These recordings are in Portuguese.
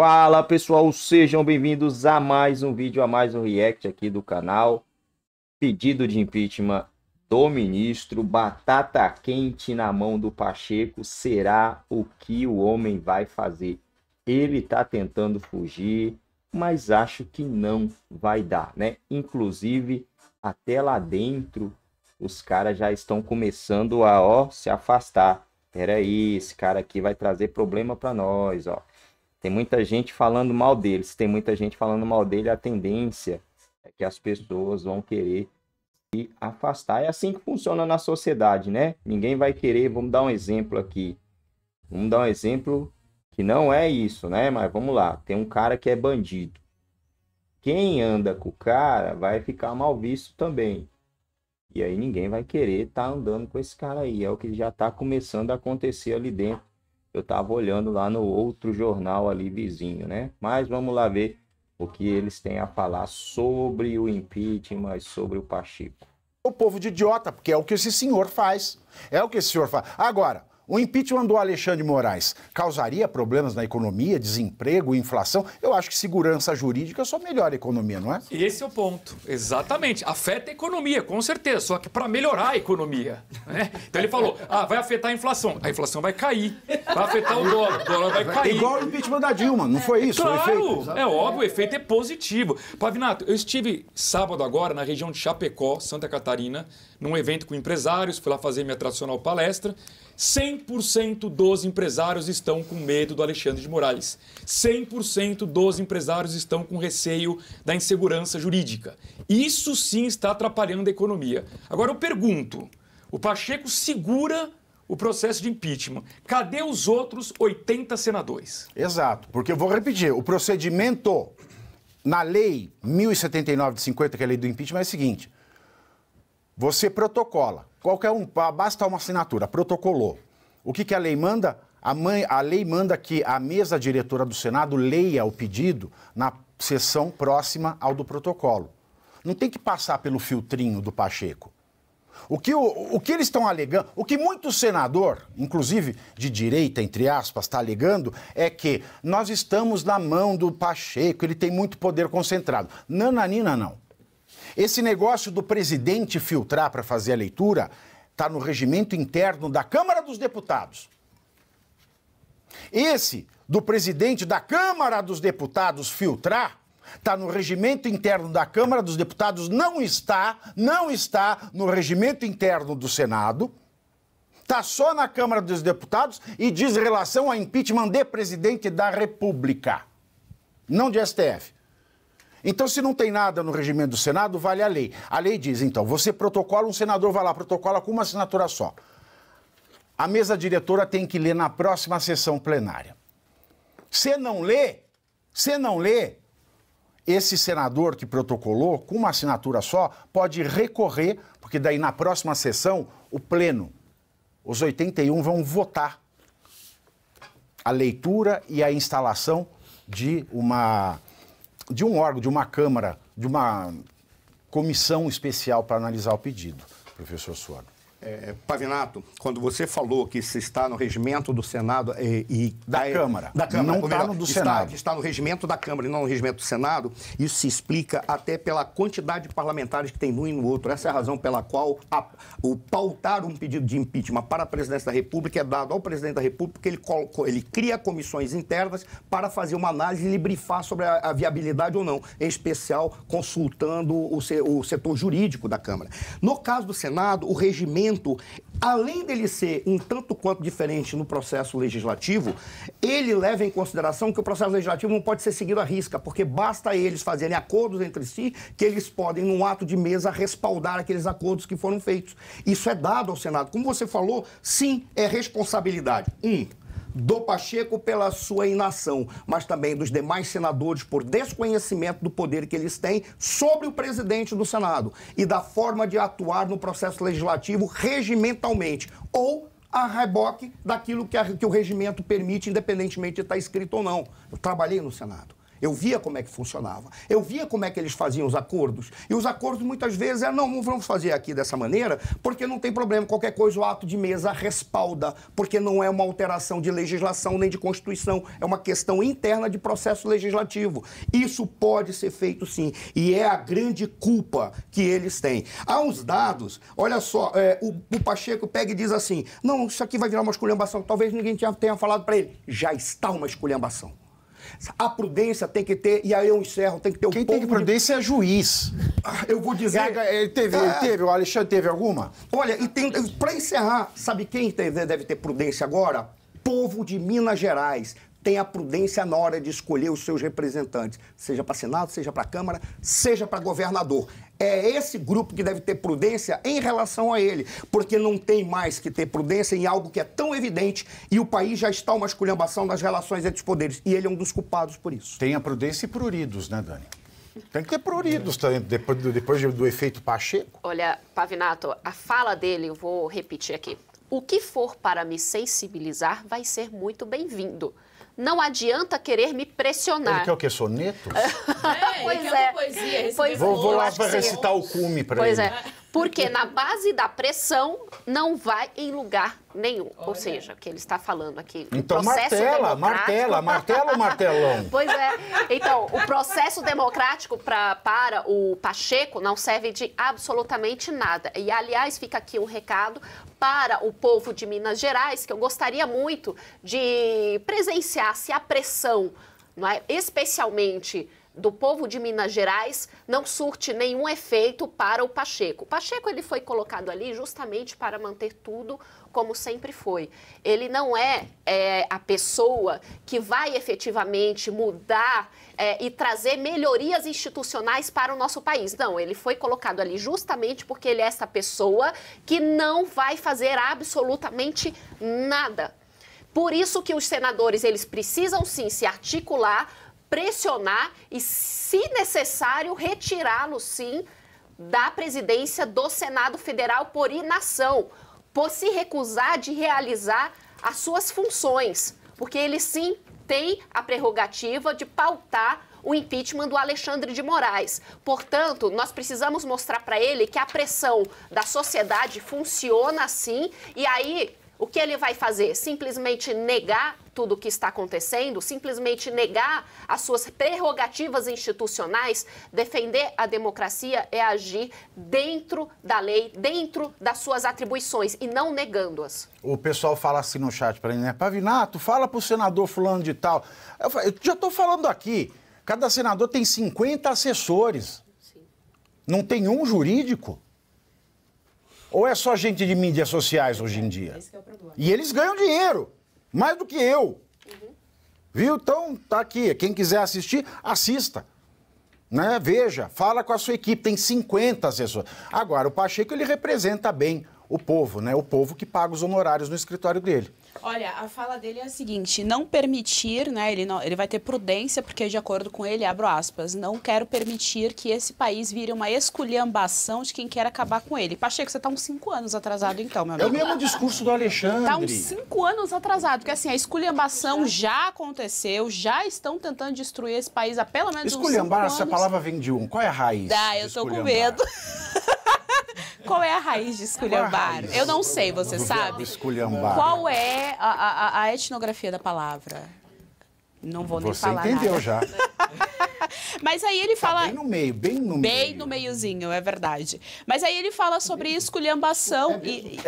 Fala pessoal, sejam bem-vindos a mais um vídeo, a mais um react aqui do canal. Pedido de impeachment do ministro, batata quente na mão do Pacheco, será o que o homem vai fazer? Ele tá tentando fugir, mas acho que não vai dar, né? Inclusive, até lá dentro, os caras já estão começando a ó, se afastar. Peraí, esse cara aqui vai trazer problema para nós, ó tem muita gente falando mal dele. Se tem muita gente falando mal dele, a tendência é que as pessoas vão querer se afastar. É assim que funciona na sociedade, né? Ninguém vai querer. Vamos dar um exemplo aqui. Vamos dar um exemplo que não é isso, né? Mas vamos lá. Tem um cara que é bandido. Quem anda com o cara vai ficar mal visto também. E aí ninguém vai querer estar tá andando com esse cara aí. É o que já está começando a acontecer ali dentro eu estava olhando lá no outro jornal ali vizinho, né? Mas vamos lá ver o que eles têm a falar sobre o impeachment, sobre o Pacheco. O povo de idiota, porque é o que esse senhor faz. É o que esse senhor faz. Agora, o impeachment do Alexandre Moraes causaria problemas na economia, desemprego, inflação? Eu acho que segurança jurídica só é melhora a economia, não é? Esse é o ponto. Exatamente. Afeta a economia, com certeza. Só que para melhorar a economia. Né? Então ele falou: ah, vai afetar a inflação. A inflação vai cair. Vai afetar o dólar. O dólar vai cair. Igual o impeachment da Dilma, não foi isso? Claro, é óbvio, o efeito é positivo. Pavinato, eu estive sábado agora na região de Chapecó, Santa Catarina, num evento com empresários, fui lá fazer minha tradicional palestra. 100% dos empresários estão com medo do Alexandre de Moraes. 100% dos empresários estão com receio da insegurança jurídica. Isso sim está atrapalhando a economia. Agora eu pergunto: o Pacheco segura o processo de impeachment. Cadê os outros 80 senadores? Exato, porque eu vou repetir: o procedimento na lei 1079 de 50, que é a lei do impeachment, é o seguinte. Você protocola. Qualquer um, basta uma assinatura, protocolou. O que, que a lei manda? A, mãe, a lei manda que a mesa diretora do Senado leia o pedido na sessão próxima ao do protocolo. Não tem que passar pelo filtrinho do Pacheco. O que, o, o que eles estão alegando, o que muito senador, inclusive de direita, entre aspas, está alegando, é que nós estamos na mão do Pacheco, ele tem muito poder concentrado. Nananina, não. Esse negócio do presidente filtrar para fazer a leitura está no regimento interno da Câmara dos Deputados. Esse do presidente da Câmara dos Deputados filtrar está no regimento interno da Câmara dos Deputados, não está, não está no regimento interno do Senado. Está só na Câmara dos Deputados e diz relação a impeachment de presidente da República, não de STF. Então, se não tem nada no regimento do Senado, vale a lei. A lei diz, então, você protocola, um senador vai lá, protocola com uma assinatura só. A mesa diretora tem que ler na próxima sessão plenária. Se não lê, se não lê, esse senador que protocolou, com uma assinatura só, pode recorrer, porque daí na próxima sessão, o Pleno, os 81 vão votar a leitura e a instalação de uma de um órgão, de uma Câmara, de uma comissão especial para analisar o pedido, professor Suárez. É, Pavinato, quando você falou que se está no regimento do Senado e, é, e da, da, tá, é, Câmara, da Câmara, não está no do está, Senado, está no regimento da Câmara e não no regimento do Senado, isso se explica até pela quantidade de parlamentares que tem num e no outro. Essa é a razão pela qual a, o pautar um pedido de impeachment para a Presidência da República é dado ao Presidente da República, porque ele, ele cria comissões internas para fazer uma análise e librifar sobre a, a, viabilidade ou não, em especial consultando o, o setor jurídico da Câmara. No caso do Senado, o regimento além dele ser um tanto quanto diferente no processo legislativo, ele leva em consideração que o processo legislativo não pode ser seguido à risca, porque basta eles fazerem acordos entre si que eles podem, num ato de mesa, respaldar aqueles acordos que foram feitos. Isso é dado ao Senado. Como você falou, sim, é responsabilidade. Um, do Pacheco pela sua inação, mas também dos demais senadores por desconhecimento do poder que eles têm sobre o presidente do Senado e da forma de atuar no processo legislativo regimentalmente ou a reboque daquilo que, a, que o regimento permite, independentemente de estar tá escrito ou não. Eu trabalhei no Senado. Eu via como é que funcionava. Eu via como é que eles faziam os acordos. E os acordos muitas vezes é não, vamos fazer aqui dessa maneira, porque não tem problema. Qualquer coisa o ato de mesa respalda, porque não é uma alteração de legislação nem de constituição, é uma questão interna de processo legislativo. Isso pode ser feito sim, e é a grande culpa que eles têm. Há uns dados, olha só, é, o, o, Pacheco pega e diz assim: não, isso aqui vai virar uma esculhambação. Talvez ninguém tenha, tenha falado para ele. Já está uma esculhambação. A prudência tem que ter, e aí eu encerro, tem que ter o um Quem tem que prudência de... é juiz. Ah, eu vou dizer. É, é ele teve, é... ele teve, o Alexandre teve alguma? Olha, e tem. Para encerrar, sabe quem deve ter prudência agora? Povo de Minas Gerais tenha prudência na hora de escolher os seus representantes, seja para Senado, seja para Câmara, seja para governador. É esse grupo que deve ter prudência em relação a ele, porque não tem mais que ter prudência em algo que é tão evidente e o país já está uma esculhambação nas relações entre os poderes. E ele é um dos culpados por isso. Tenha prudência e pruridos, né, Dani? Tem que ter pruridos também, depois, depois do efeito Pacheco. Olha, Pavinato, a fala dele, eu vou repetir aqui. O que for para me sensibilizar vai ser muito bem-vindo não adianta querer me pressionar. Ele quer o quê? Sonetos? é, pois é. Poesia, pois vou, vou lá para recitar o cume para ele. Pois é. Porque na base da pressão não vai em lugar nenhum. Olha. Ou seja, o que ele está falando aqui. Então, martela, martela, martela ou martelão? Pois é. Então, o processo democrático pra, para o Pacheco não serve de absolutamente nada. E, aliás, fica aqui um recado para o povo de Minas Gerais, que eu gostaria muito de presenciar se a pressão, não é? especialmente do povo de Minas Gerais não surte nenhum efeito para o Pacheco. O Pacheco ele foi colocado ali justamente para manter tudo como sempre foi. Ele não é, é a pessoa que vai efetivamente mudar é, e trazer melhorias institucionais para o nosso país. Não, ele foi colocado ali justamente porque ele é essa pessoa que não vai fazer absolutamente nada. Por isso que os senadores eles precisam sim se articular pressionar e, se necessário, retirá-lo sim da presidência do Senado Federal por inação, por se recusar de realizar as suas funções, porque ele sim tem a prerrogativa de pautar o impeachment do Alexandre de Moraes. Portanto, nós precisamos mostrar para ele que a pressão da sociedade funciona assim e aí o que ele vai fazer? Simplesmente negar tudo o que está acontecendo? Simplesmente negar as suas prerrogativas institucionais? Defender a democracia é agir dentro da lei, dentro das suas atribuições e não negando-as. O pessoal fala assim no chat para mim, né? Pavinato, fala para o senador fulano de tal. Eu, eu já estou falando aqui, cada senador tem 50 assessores. Sim. Não tem um jurídico. Ou é só gente de mídias sociais hoje em é, dia? Esse é, é o problema. E eles ganham dinheiro, mais do que eu. Uhum. Viu? Então, tá aqui. Quem quiser assistir, assista. Né? Veja, fala com a sua equipe. Tem 50 assessores. Agora, o Pacheco, ele representa bem o povo, né? O povo que paga os honorários no escritório dele. Olha, a fala dele é a seguinte: não permitir, né? Ele, não, ele vai ter prudência, porque, de acordo com ele, abro aspas, não quero permitir que esse país vire uma esculhambação de quem quer acabar com ele. Pacheco, você está uns cinco anos atrasado, então, meu amigo. É o mesmo discurso do Alexandre. Está uns cinco anos atrasado, porque assim, a esculhambação é. já aconteceu, já estão tentando destruir esse país há pelo menos uns cinco anos. Esculhambar, essa palavra vem de um. Qual é a raiz? Ah, eu estou com medo. Qual é a raiz de é é esculhambar? Eu não sei, você sabe? Esculhambar. Qual é a, a, a etnografia da palavra? Não vou nem falar. Você entendeu nada. já. Mas aí ele tá fala. Tá bem no meio, bem no bem meio. Bem no meiozinho, é verdade. Mas aí ele fala sobre esculhambação. É, e,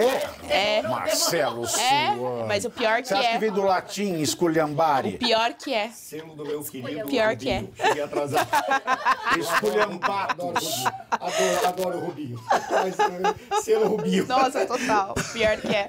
é, é. Marcelo, é, Mas o pior que Você acha é. que vem do latim esculhambare? O pior que é. Selo do meu querido. Pior que é. Cheguei atrasado. Esculhambados. Adoro, adoro o Rubinho. Mas, eh, selo Rubinho. Nossa, total. Pior que é.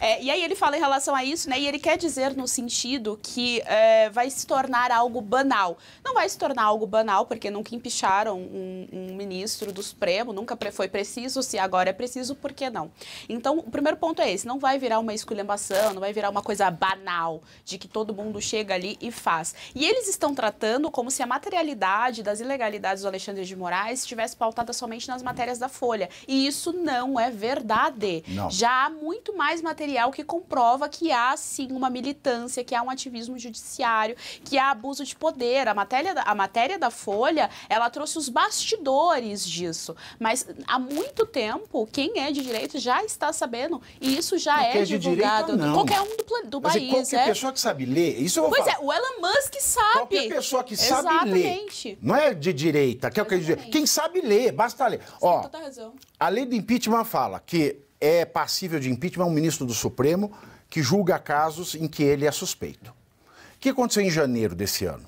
é. E aí ele fala em relação a isso, né? E ele quer dizer no sentido que é, vai se tornar algo banal. Não vai se tornar algo banal, porque nunca empicharam um, um ministro do Supremo, nunca foi preciso. Se agora é preciso, por que não? Então, o primeiro ponto é esse. Não vai virar uma esculhambação, não vai virar uma coisa banal de que todo mundo chega ali e faz. E eles estão tratando como se a materialidade das ilegalidades do Alexandre de Moraes estivesse pautada somente nas matérias da Folha. E isso não é verdade. Não. Já há muito mais material que comprova que há sim uma militância, que há um ativismo judiciário, que há abuso de poder. A matéria da, a matéria da Folha, ela trouxe os bastidores disso. Mas há muito tempo, quem é de direito já está sabendo, e isso já é, é divulgado. Direito, qualquer um do, do país. Qualquer é. pessoa que sabe ler, isso eu vou Pois é, falar. é, o Elon Musk sabe. Qualquer pessoa que sabe Exatamente. ler. Não é de direita, que é o que eu dizer. Quem sabe ler, basta ler. Você Ó, tem toda razão. A lei do impeachment fala que é passível de impeachment um ministro do Supremo que julga casos em que ele é suspeito. O que aconteceu em janeiro desse ano?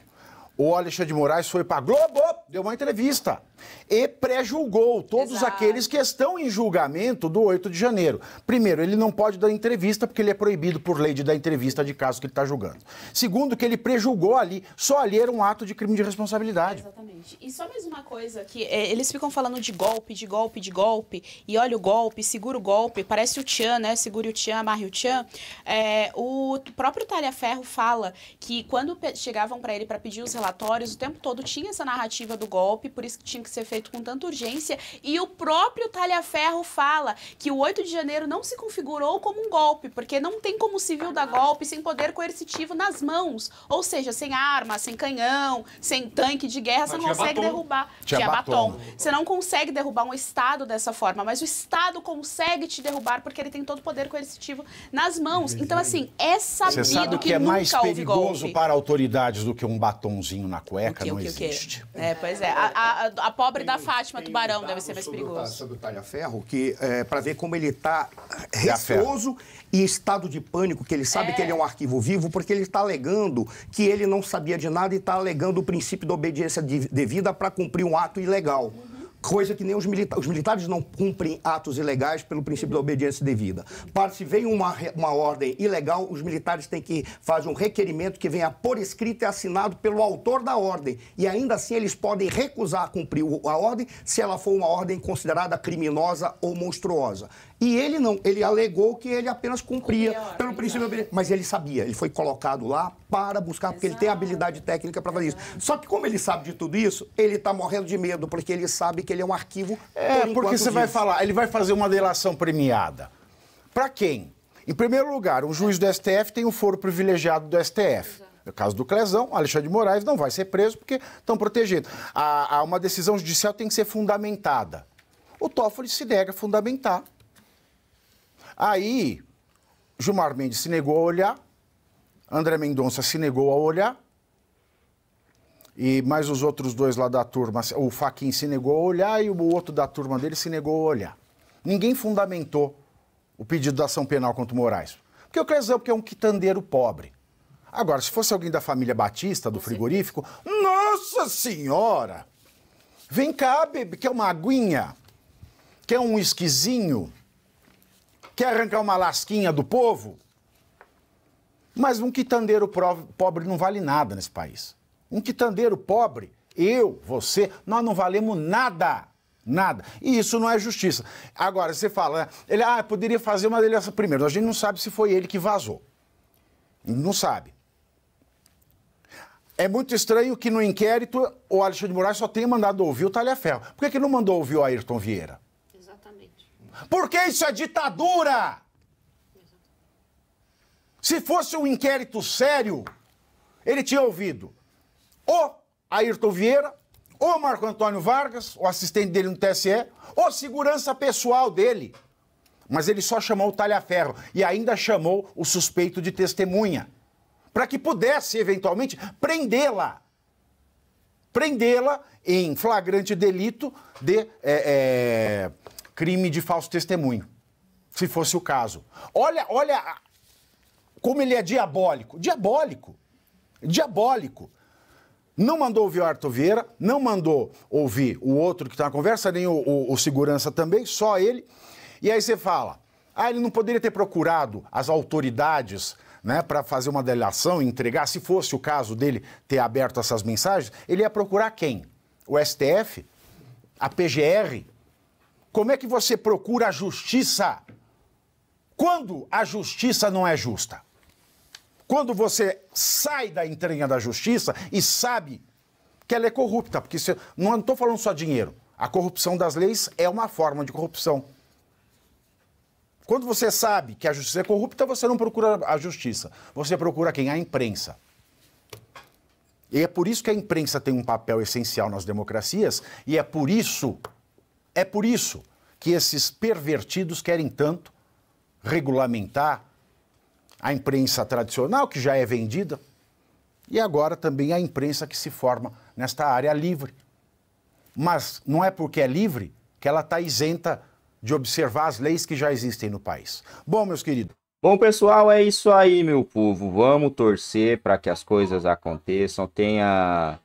O Alexandre de Moraes foi para Globo, deu uma entrevista e pré-julgou todos Exato. aqueles que estão em julgamento do 8 de janeiro. Primeiro, ele não pode dar entrevista porque ele é proibido por lei de dar entrevista de casos que ele está julgando. Segundo, que ele prejulgou ali, só ali era um ato de crime de responsabilidade. Exatamente. E só mais uma coisa que é, eles ficam falando de golpe, de golpe, de golpe, e olha o golpe, segura o golpe, parece o Tchan, né? Segure o Tchan, amarre o Tchan. É, o próprio Ferro fala que quando chegavam para ele para pedir os relatórios, o tempo todo tinha essa narrativa do golpe, por isso que tinha que ser feito com tanta urgência. E o próprio Talhaferro fala que o 8 de janeiro não se configurou como um golpe, porque não tem como civil dar golpe sem poder coercitivo nas mãos. Ou seja, sem arma, sem canhão, sem tanque de guerra, mas você não consegue batom. derrubar. Tinha, tinha batom. batom. Você não consegue derrubar um Estado dessa forma, mas o Estado consegue te derrubar porque ele tem todo o poder coercitivo nas mãos. Então, assim, é sabido sabe que, que é mais perigoso para autoridades do que um batonzinho na cueca, o que, não o que, existe. O que? É, pois é. A, a, a, pobre tem, da Fátima Tubarão deve ser mais perigoso. O, sobre o Talhaferro, que é, eh, para ver como ele está receoso e estado de pânico, que ele sabe é. que ele é um arquivo vivo, porque ele está alegando que ele não sabia de nada e está alegando o princípio da obediência devida para cumprir um ato ilegal. Uhum coisa que nem os militares. Os militares não cumprem atos ilegais pelo princípio da obediência devida. Para se vem uma, uma ordem ilegal, os militares têm que fazer um requerimento que venha por escrito e assinado pelo autor da ordem. E ainda assim eles podem recusar cumprir a ordem se ela for uma ordem considerada criminosa ou monstruosa. E ele não, ele alegou que ele apenas cumpria pelo princípio da né? obediência. Mas ele sabia, ele foi colocado lá para buscar, porque ele tem habilidade técnica para fazer isso. Só que como ele sabe de tudo isso, ele está morrendo de medo, porque ele sabe que ele é um arquivo. É, por porque você vai falar, ele vai fazer uma delação premiada. Para quem? Em primeiro lugar, um juiz do STF tem um foro privilegiado do STF. No caso do Clezão, Alexandre de Moraes não vai ser preso porque estão protegidos. A, a, uma decisão judicial tem que ser fundamentada. O Toffoli se nega a fundamentar. Aí, Gilmar Mendes se negou a olhar, André Mendonça se negou a olhar. E mais os outros dois lá da turma, o Faquin se negou a olhar e o outro da turma dele se negou a olhar. Ninguém fundamentou o pedido da ação penal contra o Moraes. Porque o Clezão é um quitandeiro pobre. Agora, se fosse alguém da família Batista, do frigorífico, nossa senhora! Vem cá, bebê, quer uma aguinha? Quer um esquisinho? Quer arrancar uma lasquinha do povo? Mas um quitandeiro pobre não vale nada nesse país. Um quitandeiro pobre, eu, você, nós não valemos nada. Nada. E isso não é justiça. Agora, você fala, né? ele ah, poderia fazer uma delegação primeiro. A gente não sabe se foi ele que vazou. Não sabe. É muito estranho que no inquérito o Alexandre de Moraes só tenha mandado ouvir o Talhaferro. Por que, que não mandou ouvir o Ayrton Vieira? Exatamente. Porque isso é ditadura! Se fosse um inquérito sério, ele tinha ouvido ou Ayrton Vieira, ou Marco Antônio Vargas, o assistente dele no TSE, ou segurança pessoal dele. Mas ele só chamou o Talhaferro e ainda chamou o suspeito de testemunha, para que pudesse, eventualmente, prendê-la. Prendê-la em flagrante delito de é, é, crime de falso testemunho, se fosse o caso. Olha, olha como ele é diabólico. Diabólico. Diabólico. Não mandou ouvir o Arthur Vieira, não mandou ouvir o outro que está na conversa, nem o, o, o, segurança também, só ele. E aí você fala, ah, ele não poderia ter procurado as autoridades né, para fazer uma delação, entregar, se fosse o caso dele ter aberto essas mensagens, ele ia procurar quem? O STF? A PGR? Como é que você procura a justiça quando a justiça não é justa? Quando você sai da entranha da justiça e sabe que ela é corrupta, porque é, não estou é, falando só dinheiro. A corrupção das leis é uma forma de corrupção. Quando você sabe que a justiça é corrupta, você não procura a justiça. Você procura quem? A imprensa. E é por isso que a imprensa tem um papel essencial nas democracias e é por isso, é por isso que esses pervertidos querem tanto regulamentar a imprensa tradicional, que já é vendida, e agora também a imprensa que se forma nesta área livre. Mas não é porque é livre que ela está isenta de observar as leis que já existem no país. Bom, meus queridos. Bom, pessoal, é isso aí, meu povo. Vamos torcer para que as coisas aconteçam. Tem a,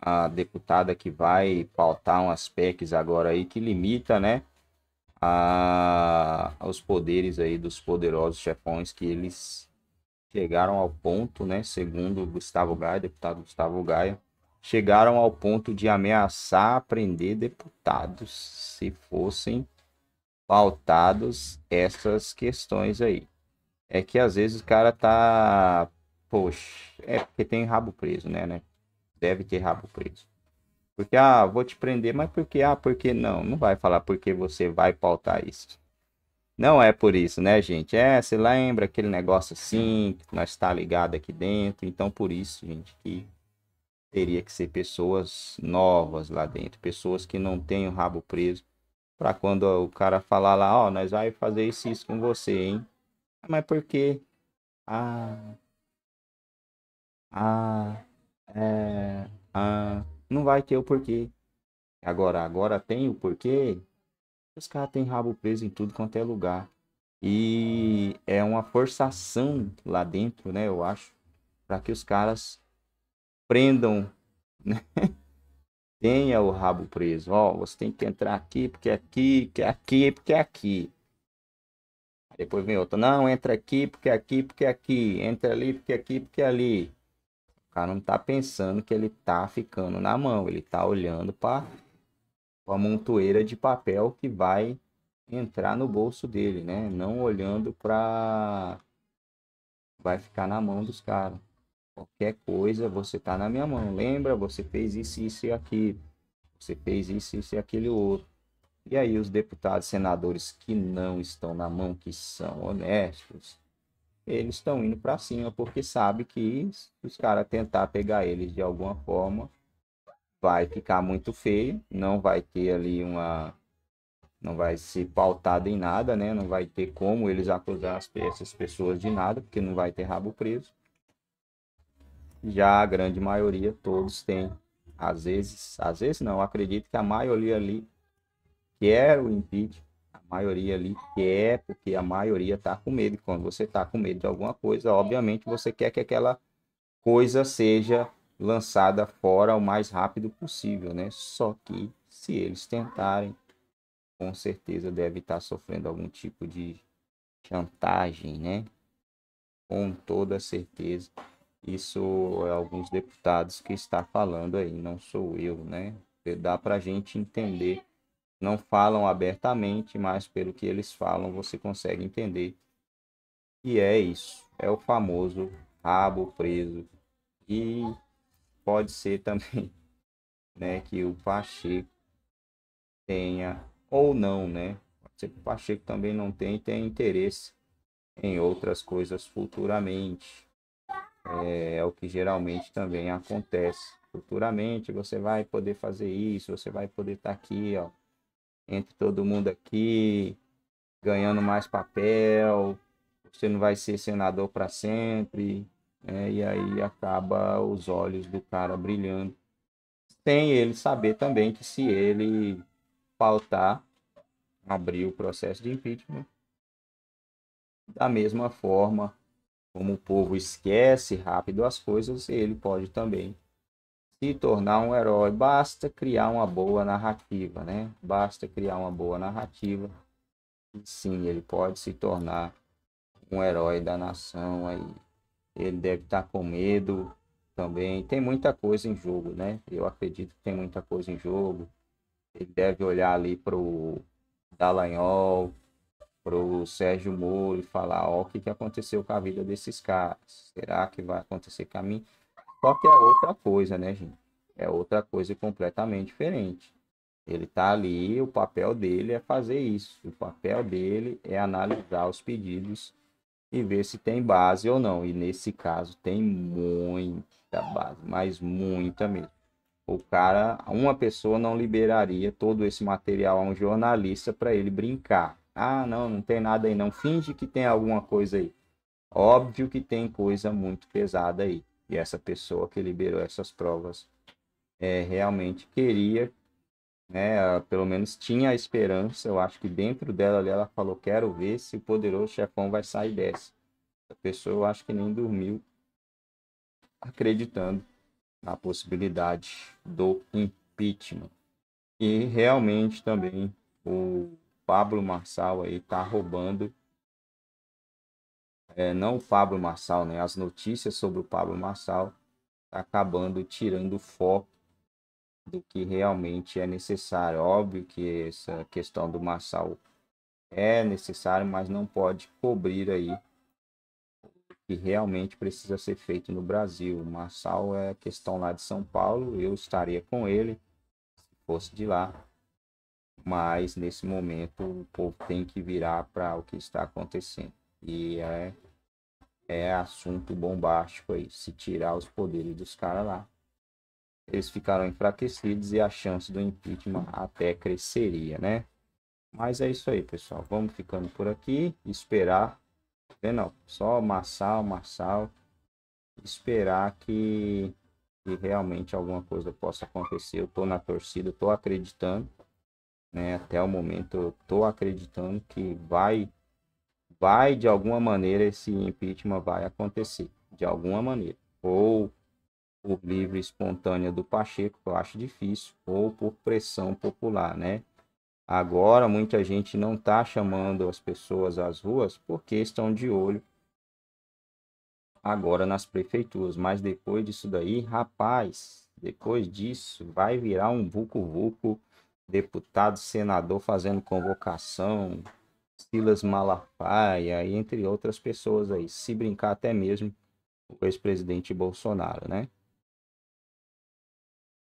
a deputada que vai pautar umas PECs agora aí que limita, né? a, aos poderes aí dos poderosos chefões que eles chegaram ao ponto, né, segundo Gustavo Gaia, deputado Gustavo Gaia, chegaram ao ponto de ameaçar prender deputados se fossem pautados essas questões aí. É que às vezes o cara tá, poxa, é porque tem rabo preso, né, né? Deve ter rabo preso. Porque, ah, vou te prender, mas por que? Ah, por que não? Não vai falar porque você vai pautar isso. Não é por isso, né, gente? É, se lembra aquele negócio assim, que nós está ligado aqui dentro. Então, por isso, gente, que teria que ser pessoas novas lá dentro, pessoas que não têm o rabo preso, para quando o cara falar lá, ó, oh, nós vai fazer isso, isso com você, hein? Ah, mas por quê? Ah, ah, é, ah não vai ter o porquê. Agora, agora tem o porquê. Os caras têm rabo preso em tudo quanto é lugar. E é uma forçação lá dentro, né? Eu acho. Para que os caras prendam, né? Tenha o rabo preso. Ó, você tem que entrar aqui, porque aqui, é que aqui, porque é aqui. É depois vem outro Não, entra aqui, porque aqui, porque aqui. Entra ali, porque aqui, porque ali. O cara não tá pensando que ele tá ficando na mão, ele tá olhando para a montoeira de papel que vai entrar no bolso dele, né? Não olhando para vai ficar na mão dos caras. Qualquer coisa, você tá na minha mão. Lembra, você fez isso, isso e aquilo. Você fez isso, isso e aquele outro. E aí os deputados, senadores que não estão na mão, que são honestos, eles estão indo para cima porque sabe que os caras tentar pegar eles de alguma forma vai ficar muito feio, não vai ter ali uma não vai se pautado em nada, né? Não vai ter como eles acusar as, essas pessoas de nada, porque não vai ter rabo preso. Já a grande maioria todos têm, às vezes, às vezes não, acredito que a maioria ali quer é o impeachment maioria ali quer, é, porque a maioria está com medo. Quando você está com medo de alguma coisa, obviamente você quer que aquela coisa seja lançada fora o mais rápido possível, né? Só que se eles tentarem, com certeza deve estar tá sofrendo algum tipo de chantagem, né? Com toda certeza. Isso é alguns deputados que está falando aí, não sou eu, né? Dá para a gente entender não falam abertamente, mas pelo que eles falam você consegue entender. E é isso, é o famoso rabo preso. E pode ser também né, que o Pacheco tenha, ou não, né? Pode ser que o Pacheco também não tenha e tenha interesse em outras coisas futuramente. É, é o que geralmente também acontece. Futuramente você vai poder fazer isso, você vai poder estar tá aqui, ó, entre todo mundo aqui, ganhando mais papel, você não vai ser senador para sempre, né? e aí acaba os olhos do cara brilhando. Tem ele saber também que se ele pautar, abrir o processo de impeachment, da mesma forma como o povo esquece rápido as coisas, ele pode também se tornar um herói. Basta criar uma boa narrativa, né? Basta criar uma boa narrativa. E sim, ele pode se tornar um herói da nação aí. Ele deve estar com medo também. Tem muita coisa em jogo, né? Eu acredito que tem muita coisa em jogo. Ele deve olhar ali pro Dallagnol, pro Sérgio Moro e falar, ó, oh, o que, que aconteceu com a vida desses caras? Será que vai acontecer com a mim? Só que é outra coisa, né, gente? É outra coisa completamente diferente. Ele tá ali, o papel dele é fazer isso. O papel dele é analisar os pedidos e ver se tem base ou não. E nesse caso tem muita base, mas muita mesmo. O cara, uma pessoa não liberaria todo esse material a um jornalista para ele brincar. Ah, não, não tem nada aí, não. Finge que tem alguma coisa aí. Óbvio que tem coisa muito pesada aí. E essa pessoa que liberou essas provas é, realmente queria, né, pelo menos tinha a esperança, eu acho que dentro dela ali ela falou: quero ver se o poderoso chefão vai sair dessa. A pessoa, eu acho que nem dormiu acreditando na possibilidade do impeachment. E realmente também o Pablo Marçal aí tá roubando é, não o Pablo Marçal, né? As notícias sobre o Pablo Marçal tá acabando tirando o foco do que realmente é necessário. Óbvio que essa questão do Marçal é necessário, mas não pode cobrir aí o que realmente precisa ser feito no Brasil. O Marçal é questão lá de São Paulo, eu estaria com ele se fosse de lá. Mas nesse momento o povo tem que virar para o que está acontecendo. E é, é assunto bombástico aí. Se tirar os poderes dos caras lá, eles ficaram enfraquecidos e a chance do impeachment até cresceria, né? Mas é isso aí, pessoal. Vamos ficando por aqui. Esperar. Né, não, só Massal, Massal. Esperar que, que realmente alguma coisa possa acontecer. Eu tô na torcida, tô acreditando. Né? Até o momento eu tô acreditando que vai vai de alguma maneira esse impeachment vai acontecer, de alguma maneira, ou por livre espontânea do Pacheco, que eu acho difícil, ou por pressão popular, né? Agora muita gente não está chamando as pessoas às ruas porque estão de olho agora nas prefeituras, mas depois disso daí, rapaz, depois disso vai virar um vulco vulco deputado, senador fazendo convocação, Silas Malafaia, e entre outras pessoas aí, se brincar até mesmo o ex-presidente Bolsonaro, né?